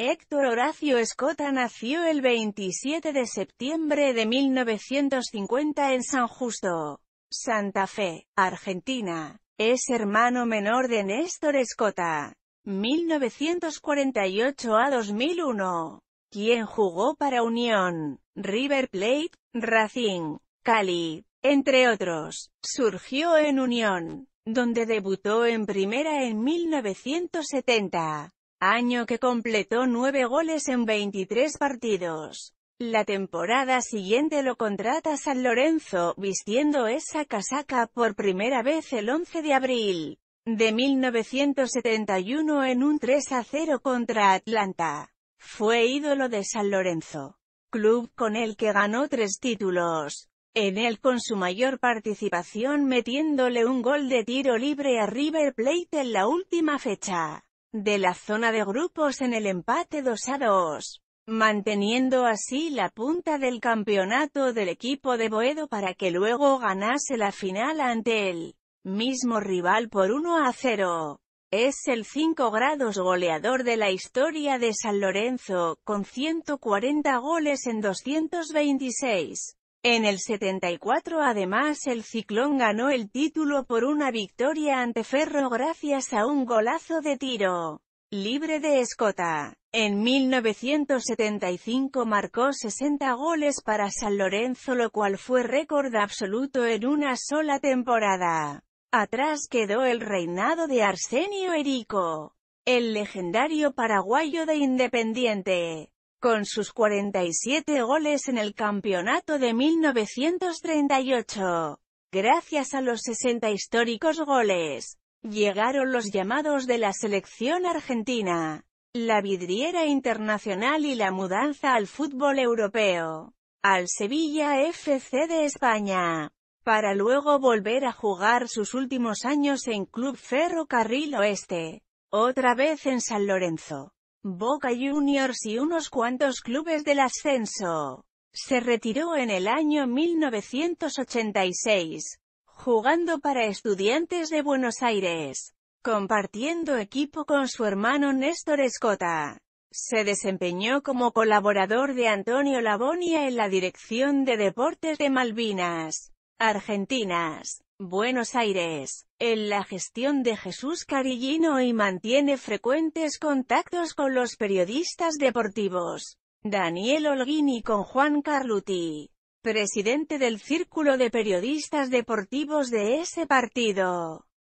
Héctor Horacio Escota nació el 27 de septiembre de 1950 en San Justo, Santa Fe, Argentina. Es hermano menor de Néstor Escota, 1948 a 2001, quien jugó para Unión, River Plate, Racing, Cali, entre otros. Surgió en Unión, donde debutó en primera en 1970 año que completó nueve goles en 23 partidos. La temporada siguiente lo contrata San Lorenzo, vistiendo esa casaca por primera vez el 11 de abril de 1971 en un 3 a 0 contra Atlanta. Fue ídolo de San Lorenzo, club con el que ganó tres títulos. En él con su mayor participación metiéndole un gol de tiro libre a River Plate en la última fecha de la zona de grupos en el empate 2 a 2, manteniendo así la punta del campeonato del equipo de Boedo para que luego ganase la final ante el mismo rival por 1 a 0. Es el 5 grados goleador de la historia de San Lorenzo, con 140 goles en 226 en el 74 además el Ciclón ganó el título por una victoria ante Ferro gracias a un golazo de tiro libre de escota. En 1975 marcó 60 goles para San Lorenzo lo cual fue récord absoluto en una sola temporada. Atrás quedó el reinado de Arsenio Erico, el legendario paraguayo de Independiente con sus 47 goles en el campeonato de 1938. Gracias a los 60 históricos goles, llegaron los llamados de la selección argentina, la vidriera internacional y la mudanza al fútbol europeo, al Sevilla FC de España, para luego volver a jugar sus últimos años en Club Ferrocarril Oeste, otra vez en San Lorenzo. Boca Juniors y unos cuantos clubes del ascenso. Se retiró en el año 1986, jugando para Estudiantes de Buenos Aires, compartiendo equipo con su hermano Néstor Escota. Se desempeñó como colaborador de Antonio Labonia en la Dirección de Deportes de Malvinas, Argentinas. Buenos Aires, en la gestión de Jesús Carillino y mantiene frecuentes contactos con los periodistas deportivos, Daniel Olguini con Juan Carluti, presidente del Círculo de Periodistas Deportivos de ese partido.